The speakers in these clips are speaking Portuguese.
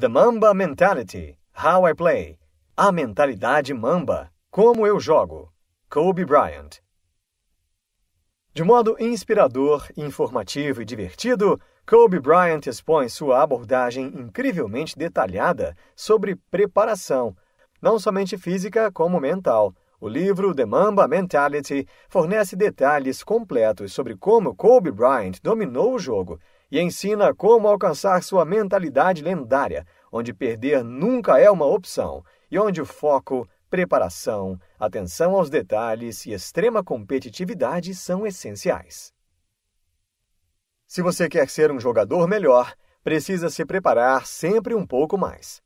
The Mamba Mentality, How I Play, A Mentalidade Mamba, Como Eu Jogo, Kobe Bryant. De modo inspirador, informativo e divertido, Kobe Bryant expõe sua abordagem incrivelmente detalhada sobre preparação, não somente física como mental. O livro The Mamba Mentality fornece detalhes completos sobre como Kobe Bryant dominou o jogo e ensina como alcançar sua mentalidade lendária, onde perder nunca é uma opção e onde o foco, preparação, atenção aos detalhes e extrema competitividade são essenciais. Se você quer ser um jogador melhor, precisa se preparar sempre um pouco mais.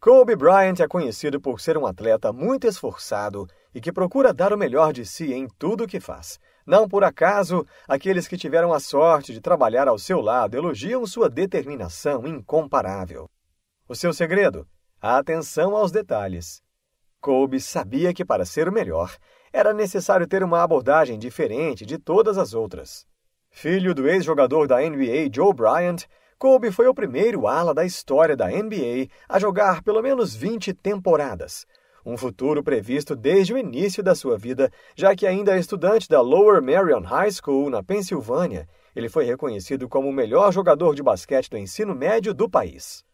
Kobe Bryant é conhecido por ser um atleta muito esforçado e que procura dar o melhor de si em tudo o que faz, não por acaso, aqueles que tiveram a sorte de trabalhar ao seu lado elogiam sua determinação incomparável. O seu segredo? A atenção aos detalhes. Kobe sabia que para ser o melhor era necessário ter uma abordagem diferente de todas as outras. Filho do ex-jogador da NBA Joe Bryant, Kobe foi o primeiro ala da história da NBA a jogar pelo menos 20 temporadas, um futuro previsto desde o início da sua vida, já que ainda é estudante da Lower Merion High School, na Pensilvânia, ele foi reconhecido como o melhor jogador de basquete do ensino médio do país.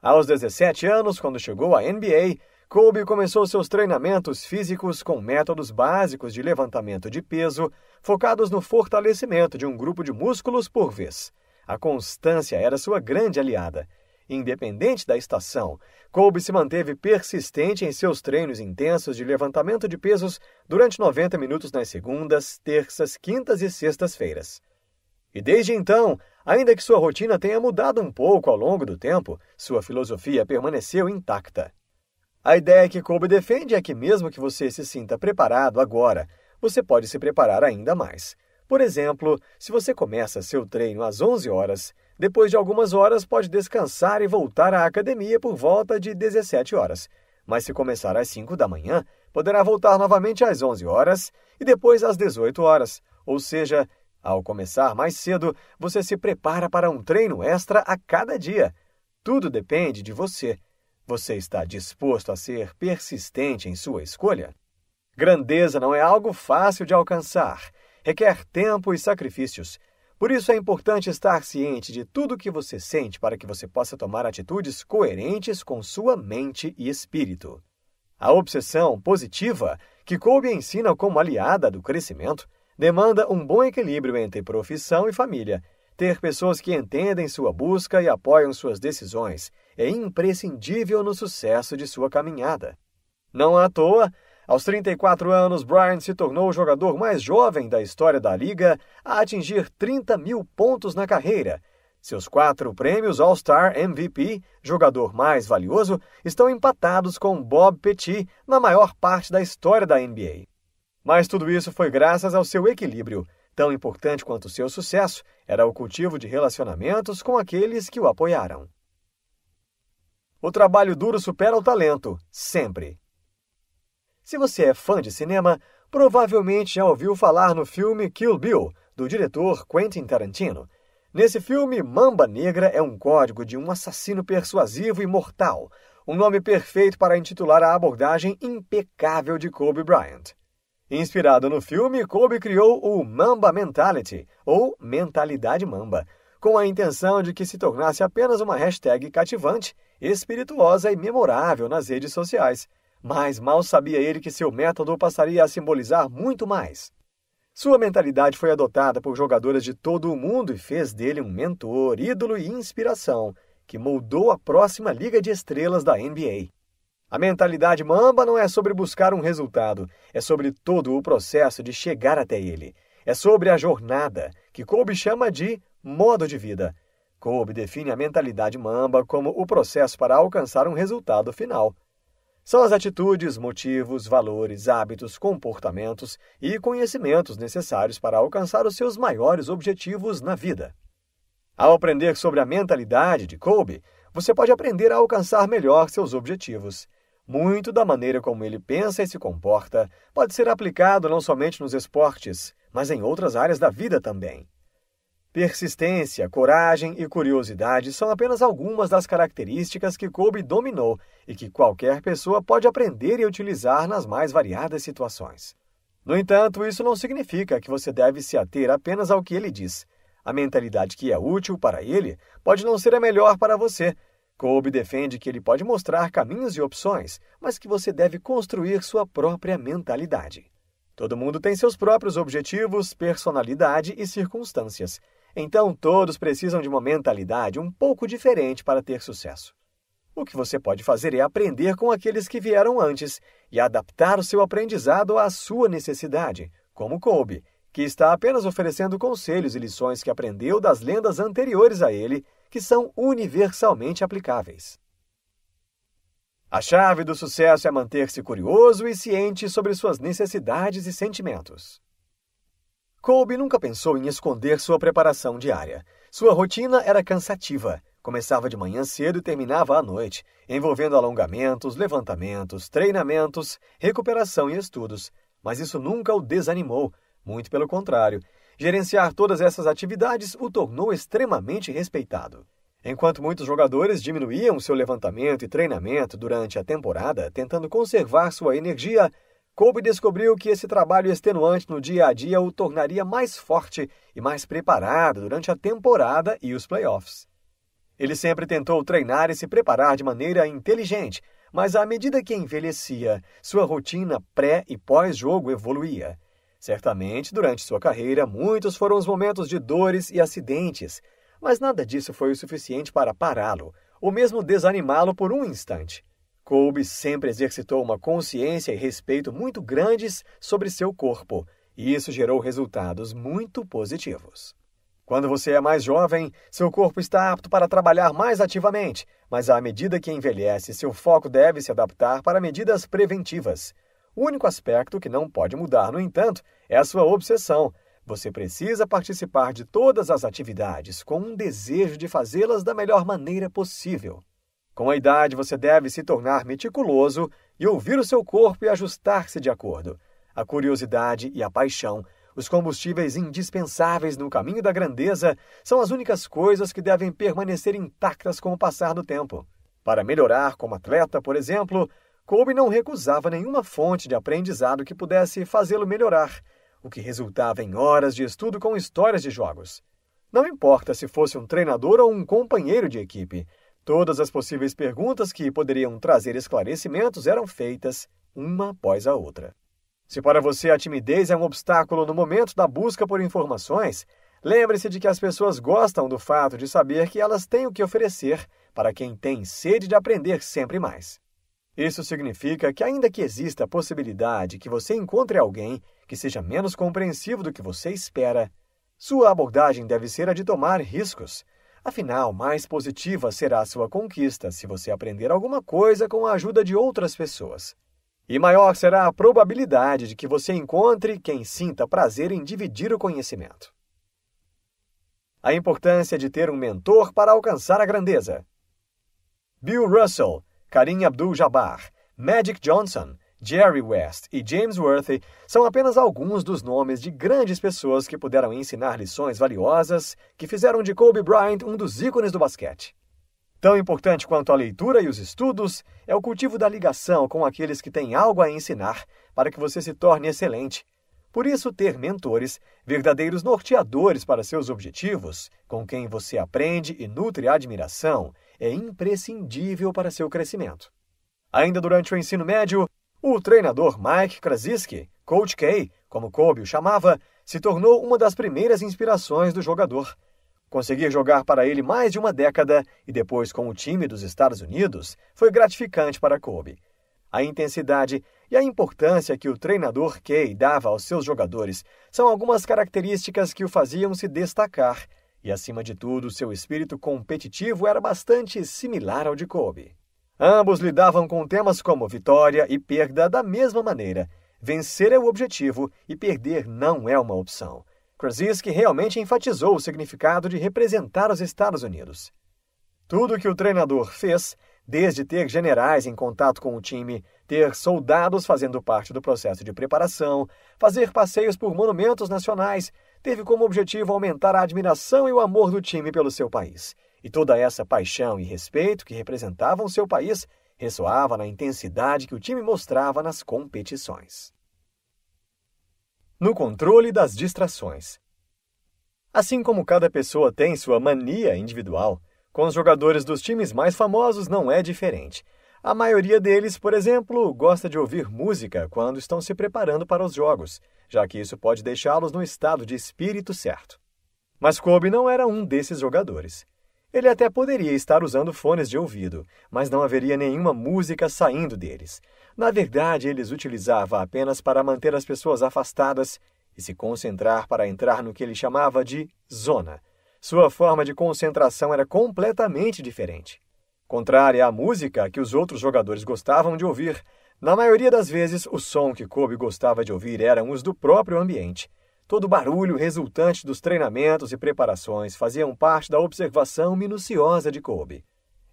Aos 17 anos, quando chegou à NBA, Kobe começou seus treinamentos físicos com métodos básicos de levantamento de peso, focados no fortalecimento de um grupo de músculos por vez. A constância era sua grande aliada. Independente da estação, Kobe se manteve persistente em seus treinos intensos de levantamento de pesos durante 90 minutos nas segundas, terças, quintas e sextas-feiras. E desde então, ainda que sua rotina tenha mudado um pouco ao longo do tempo, sua filosofia permaneceu intacta. A ideia que Kobe defende é que, mesmo que você se sinta preparado agora, você pode se preparar ainda mais. Por exemplo, se você começa seu treino às 11 horas, depois de algumas horas, pode descansar e voltar à academia por volta de 17 horas. Mas se começar às 5 da manhã, poderá voltar novamente às 11 horas e depois às 18 horas. Ou seja, ao começar mais cedo, você se prepara para um treino extra a cada dia. Tudo depende de você. Você está disposto a ser persistente em sua escolha? Grandeza não é algo fácil de alcançar. Requer tempo e sacrifícios. Por isso é importante estar ciente de tudo o que você sente para que você possa tomar atitudes coerentes com sua mente e espírito. A obsessão positiva, que Kobe ensina como aliada do crescimento, demanda um bom equilíbrio entre profissão e família. Ter pessoas que entendem sua busca e apoiam suas decisões é imprescindível no sucesso de sua caminhada. Não à toa, aos 34 anos, Bryant se tornou o jogador mais jovem da história da liga a atingir 30 mil pontos na carreira. Seus quatro prêmios All-Star MVP, jogador mais valioso, estão empatados com Bob Petit na maior parte da história da NBA. Mas tudo isso foi graças ao seu equilíbrio. Tão importante quanto seu sucesso era o cultivo de relacionamentos com aqueles que o apoiaram. O trabalho duro supera o talento, sempre. Se você é fã de cinema, provavelmente já ouviu falar no filme Kill Bill, do diretor Quentin Tarantino. Nesse filme, Mamba Negra é um código de um assassino persuasivo e mortal, um nome perfeito para intitular a abordagem impecável de Kobe Bryant. Inspirado no filme, Kobe criou o Mamba Mentality, ou Mentalidade Mamba, com a intenção de que se tornasse apenas uma hashtag cativante, espirituosa e memorável nas redes sociais mas mal sabia ele que seu método passaria a simbolizar muito mais. Sua mentalidade foi adotada por jogadoras de todo o mundo e fez dele um mentor, ídolo e inspiração, que moldou a próxima Liga de Estrelas da NBA. A mentalidade mamba não é sobre buscar um resultado, é sobre todo o processo de chegar até ele. É sobre a jornada, que Kobe chama de modo de vida. Kobe define a mentalidade mamba como o processo para alcançar um resultado final. São as atitudes, motivos, valores, hábitos, comportamentos e conhecimentos necessários para alcançar os seus maiores objetivos na vida. Ao aprender sobre a mentalidade de Kobe, você pode aprender a alcançar melhor seus objetivos. Muito da maneira como ele pensa e se comporta pode ser aplicado não somente nos esportes, mas em outras áreas da vida também. Persistência, coragem e curiosidade são apenas algumas das características que Kobe dominou e que qualquer pessoa pode aprender e utilizar nas mais variadas situações. No entanto, isso não significa que você deve se ater apenas ao que ele diz. A mentalidade que é útil para ele pode não ser a melhor para você. Kobe defende que ele pode mostrar caminhos e opções, mas que você deve construir sua própria mentalidade. Todo mundo tem seus próprios objetivos, personalidade e circunstâncias. Então todos precisam de uma mentalidade um pouco diferente para ter sucesso. O que você pode fazer é aprender com aqueles que vieram antes e adaptar o seu aprendizado à sua necessidade, como Kobe, que está apenas oferecendo conselhos e lições que aprendeu das lendas anteriores a ele, que são universalmente aplicáveis. A chave do sucesso é manter-se curioso e ciente sobre suas necessidades e sentimentos. Kobe nunca pensou em esconder sua preparação diária. Sua rotina era cansativa. Começava de manhã cedo e terminava à noite, envolvendo alongamentos, levantamentos, treinamentos, recuperação e estudos. Mas isso nunca o desanimou, muito pelo contrário. Gerenciar todas essas atividades o tornou extremamente respeitado. Enquanto muitos jogadores diminuíam seu levantamento e treinamento durante a temporada, tentando conservar sua energia, Kobe descobriu que esse trabalho extenuante no dia a dia o tornaria mais forte e mais preparado durante a temporada e os playoffs. Ele sempre tentou treinar e se preparar de maneira inteligente, mas à medida que envelhecia, sua rotina pré e pós-jogo evoluía. Certamente, durante sua carreira, muitos foram os momentos de dores e acidentes, mas nada disso foi o suficiente para pará-lo, ou mesmo desanimá-lo por um instante. Kobe sempre exercitou uma consciência e respeito muito grandes sobre seu corpo, e isso gerou resultados muito positivos. Quando você é mais jovem, seu corpo está apto para trabalhar mais ativamente, mas à medida que envelhece, seu foco deve se adaptar para medidas preventivas. O único aspecto que não pode mudar, no entanto, é a sua obsessão. Você precisa participar de todas as atividades com um desejo de fazê-las da melhor maneira possível. Com a idade, você deve se tornar meticuloso e ouvir o seu corpo e ajustar-se de acordo. A curiosidade e a paixão, os combustíveis indispensáveis no caminho da grandeza, são as únicas coisas que devem permanecer intactas com o passar do tempo. Para melhorar como atleta, por exemplo, Kobe não recusava nenhuma fonte de aprendizado que pudesse fazê-lo melhorar, o que resultava em horas de estudo com histórias de jogos. Não importa se fosse um treinador ou um companheiro de equipe, Todas as possíveis perguntas que poderiam trazer esclarecimentos eram feitas, uma após a outra. Se para você a timidez é um obstáculo no momento da busca por informações, lembre-se de que as pessoas gostam do fato de saber que elas têm o que oferecer para quem tem sede de aprender sempre mais. Isso significa que, ainda que exista a possibilidade que você encontre alguém que seja menos compreensivo do que você espera, sua abordagem deve ser a de tomar riscos Afinal, mais positiva será a sua conquista se você aprender alguma coisa com a ajuda de outras pessoas. E maior será a probabilidade de que você encontre quem sinta prazer em dividir o conhecimento. A importância de ter um mentor para alcançar a grandeza. Bill Russell, Karim Abdul-Jabbar, Magic Johnson, Jerry West e James Worthy são apenas alguns dos nomes de grandes pessoas que puderam ensinar lições valiosas que fizeram de Kobe Bryant um dos ícones do basquete. Tão importante quanto a leitura e os estudos é o cultivo da ligação com aqueles que têm algo a ensinar para que você se torne excelente. Por isso, ter mentores, verdadeiros norteadores para seus objetivos, com quem você aprende e nutre admiração, é imprescindível para seu crescimento. Ainda durante o ensino médio, o treinador Mike Krasinski, Coach K, como Kobe o chamava, se tornou uma das primeiras inspirações do jogador. Conseguir jogar para ele mais de uma década e depois com o time dos Estados Unidos foi gratificante para Kobe. A intensidade e a importância que o treinador K dava aos seus jogadores são algumas características que o faziam se destacar, e acima de tudo, seu espírito competitivo era bastante similar ao de Kobe. Ambos lidavam com temas como vitória e perda da mesma maneira. Vencer é o objetivo e perder não é uma opção. Krasinski realmente enfatizou o significado de representar os Estados Unidos. Tudo que o treinador fez, desde ter generais em contato com o time, ter soldados fazendo parte do processo de preparação, fazer passeios por monumentos nacionais, teve como objetivo aumentar a admiração e o amor do time pelo seu país. E toda essa paixão e respeito que representavam seu país ressoava na intensidade que o time mostrava nas competições. No controle das distrações. Assim como cada pessoa tem sua mania individual, com os jogadores dos times mais famosos não é diferente. A maioria deles, por exemplo, gosta de ouvir música quando estão se preparando para os jogos, já que isso pode deixá-los no estado de espírito certo. Mas Kobe não era um desses jogadores. Ele até poderia estar usando fones de ouvido, mas não haveria nenhuma música saindo deles. Na verdade, eles utilizava apenas para manter as pessoas afastadas e se concentrar para entrar no que ele chamava de zona. Sua forma de concentração era completamente diferente. Contrária à música que os outros jogadores gostavam de ouvir, na maioria das vezes o som que Kobe gostava de ouvir eram os do próprio ambiente. Todo o barulho resultante dos treinamentos e preparações faziam parte da observação minuciosa de Kobe.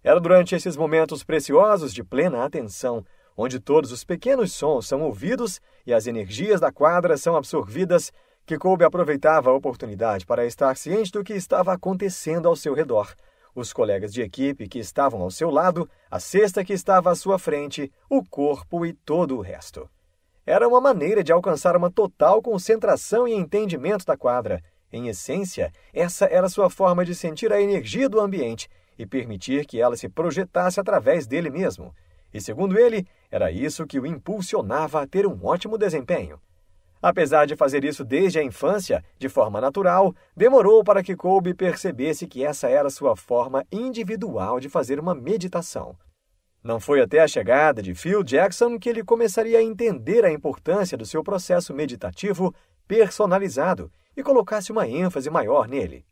Era durante esses momentos preciosos de plena atenção, onde todos os pequenos sons são ouvidos e as energias da quadra são absorvidas, que Kobe aproveitava a oportunidade para estar ciente do que estava acontecendo ao seu redor. Os colegas de equipe que estavam ao seu lado, a cesta que estava à sua frente, o corpo e todo o resto era uma maneira de alcançar uma total concentração e entendimento da quadra. Em essência, essa era sua forma de sentir a energia do ambiente e permitir que ela se projetasse através dele mesmo. E segundo ele, era isso que o impulsionava a ter um ótimo desempenho. Apesar de fazer isso desde a infância, de forma natural, demorou para que Colby percebesse que essa era sua forma individual de fazer uma meditação. Não foi até a chegada de Phil Jackson que ele começaria a entender a importância do seu processo meditativo personalizado e colocasse uma ênfase maior nele.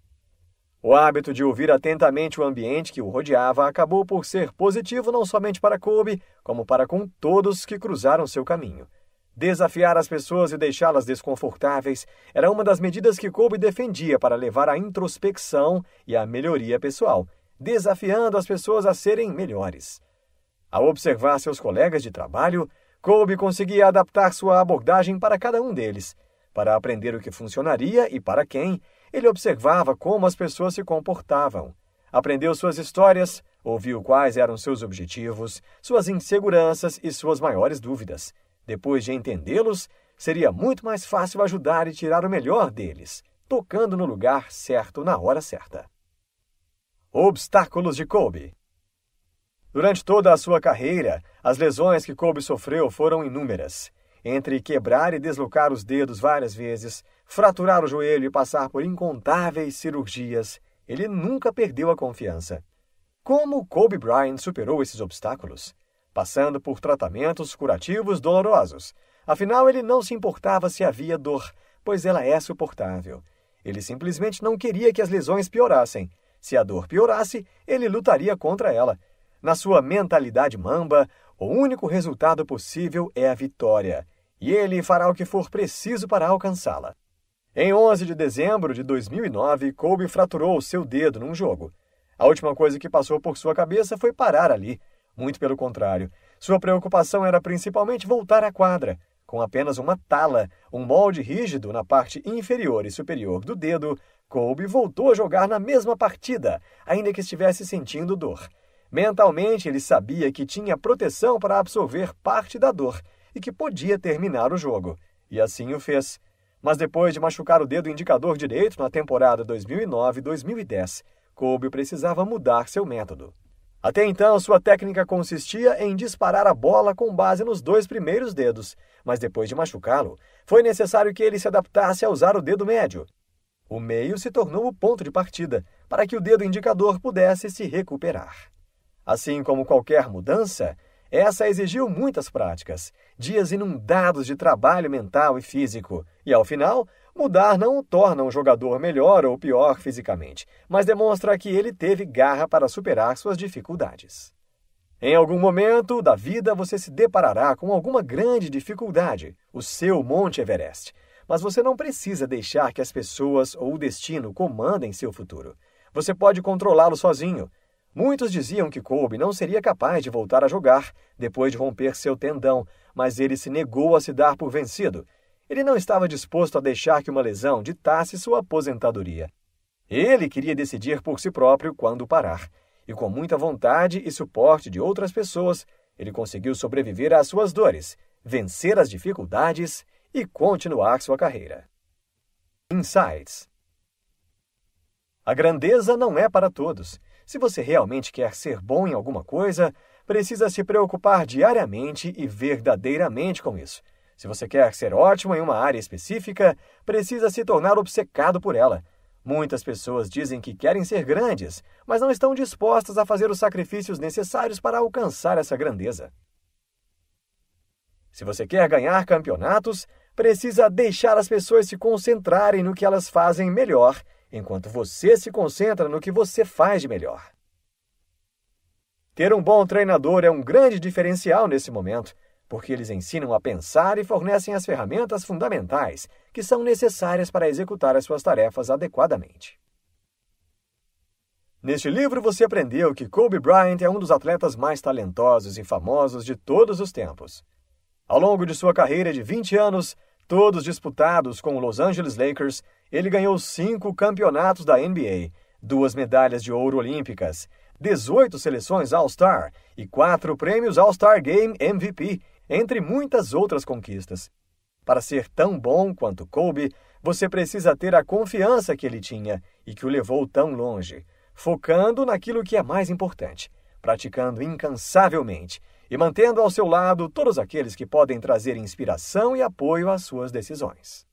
O hábito de ouvir atentamente o ambiente que o rodeava acabou por ser positivo não somente para Kobe, como para com todos que cruzaram seu caminho. Desafiar as pessoas e deixá-las desconfortáveis era uma das medidas que Kobe defendia para levar à introspecção e à melhoria pessoal, desafiando as pessoas a serem melhores. Ao observar seus colegas de trabalho, Kobe conseguia adaptar sua abordagem para cada um deles. Para aprender o que funcionaria e para quem, ele observava como as pessoas se comportavam. Aprendeu suas histórias, ouviu quais eram seus objetivos, suas inseguranças e suas maiores dúvidas. Depois de entendê-los, seria muito mais fácil ajudar e tirar o melhor deles, tocando no lugar certo na hora certa. Obstáculos de Kobe. Durante toda a sua carreira, as lesões que Kobe sofreu foram inúmeras. Entre quebrar e deslocar os dedos várias vezes, fraturar o joelho e passar por incontáveis cirurgias, ele nunca perdeu a confiança. Como Kobe Bryant superou esses obstáculos? Passando por tratamentos curativos dolorosos. Afinal, ele não se importava se havia dor, pois ela é suportável. Ele simplesmente não queria que as lesões piorassem. Se a dor piorasse, ele lutaria contra ela. Na sua mentalidade mamba, o único resultado possível é a vitória, e ele fará o que for preciso para alcançá-la. Em 11 de dezembro de 2009, Kobe fraturou seu dedo num jogo. A última coisa que passou por sua cabeça foi parar ali. Muito pelo contrário, sua preocupação era principalmente voltar à quadra. Com apenas uma tala, um molde rígido na parte inferior e superior do dedo, Kobe voltou a jogar na mesma partida, ainda que estivesse sentindo dor. Mentalmente, ele sabia que tinha proteção para absorver parte da dor e que podia terminar o jogo, e assim o fez. Mas depois de machucar o dedo indicador direito na temporada 2009-2010, Kobe precisava mudar seu método. Até então, sua técnica consistia em disparar a bola com base nos dois primeiros dedos, mas depois de machucá-lo, foi necessário que ele se adaptasse a usar o dedo médio. O meio se tornou o ponto de partida para que o dedo indicador pudesse se recuperar. Assim como qualquer mudança, essa exigiu muitas práticas, dias inundados de trabalho mental e físico, e ao final, mudar não o torna um jogador melhor ou pior fisicamente, mas demonstra que ele teve garra para superar suas dificuldades. Em algum momento da vida você se deparará com alguma grande dificuldade, o seu Monte Everest, mas você não precisa deixar que as pessoas ou o destino comandem seu futuro. Você pode controlá-lo sozinho, Muitos diziam que Kobe não seria capaz de voltar a jogar depois de romper seu tendão, mas ele se negou a se dar por vencido. Ele não estava disposto a deixar que uma lesão ditasse sua aposentadoria. Ele queria decidir por si próprio quando parar, e com muita vontade e suporte de outras pessoas, ele conseguiu sobreviver às suas dores, vencer as dificuldades e continuar sua carreira. Insights A grandeza não é para todos. Se você realmente quer ser bom em alguma coisa, precisa se preocupar diariamente e verdadeiramente com isso. Se você quer ser ótimo em uma área específica, precisa se tornar obcecado por ela. Muitas pessoas dizem que querem ser grandes, mas não estão dispostas a fazer os sacrifícios necessários para alcançar essa grandeza. Se você quer ganhar campeonatos, precisa deixar as pessoas se concentrarem no que elas fazem melhor enquanto você se concentra no que você faz de melhor. Ter um bom treinador é um grande diferencial nesse momento, porque eles ensinam a pensar e fornecem as ferramentas fundamentais que são necessárias para executar as suas tarefas adequadamente. Neste livro você aprendeu que Kobe Bryant é um dos atletas mais talentosos e famosos de todos os tempos. Ao longo de sua carreira de 20 anos, todos disputados com o Los Angeles Lakers, ele ganhou cinco campeonatos da NBA, duas medalhas de ouro olímpicas, 18 seleções All-Star e quatro prêmios All-Star Game MVP, entre muitas outras conquistas. Para ser tão bom quanto Kobe, você precisa ter a confiança que ele tinha e que o levou tão longe, focando naquilo que é mais importante, praticando incansavelmente e mantendo ao seu lado todos aqueles que podem trazer inspiração e apoio às suas decisões.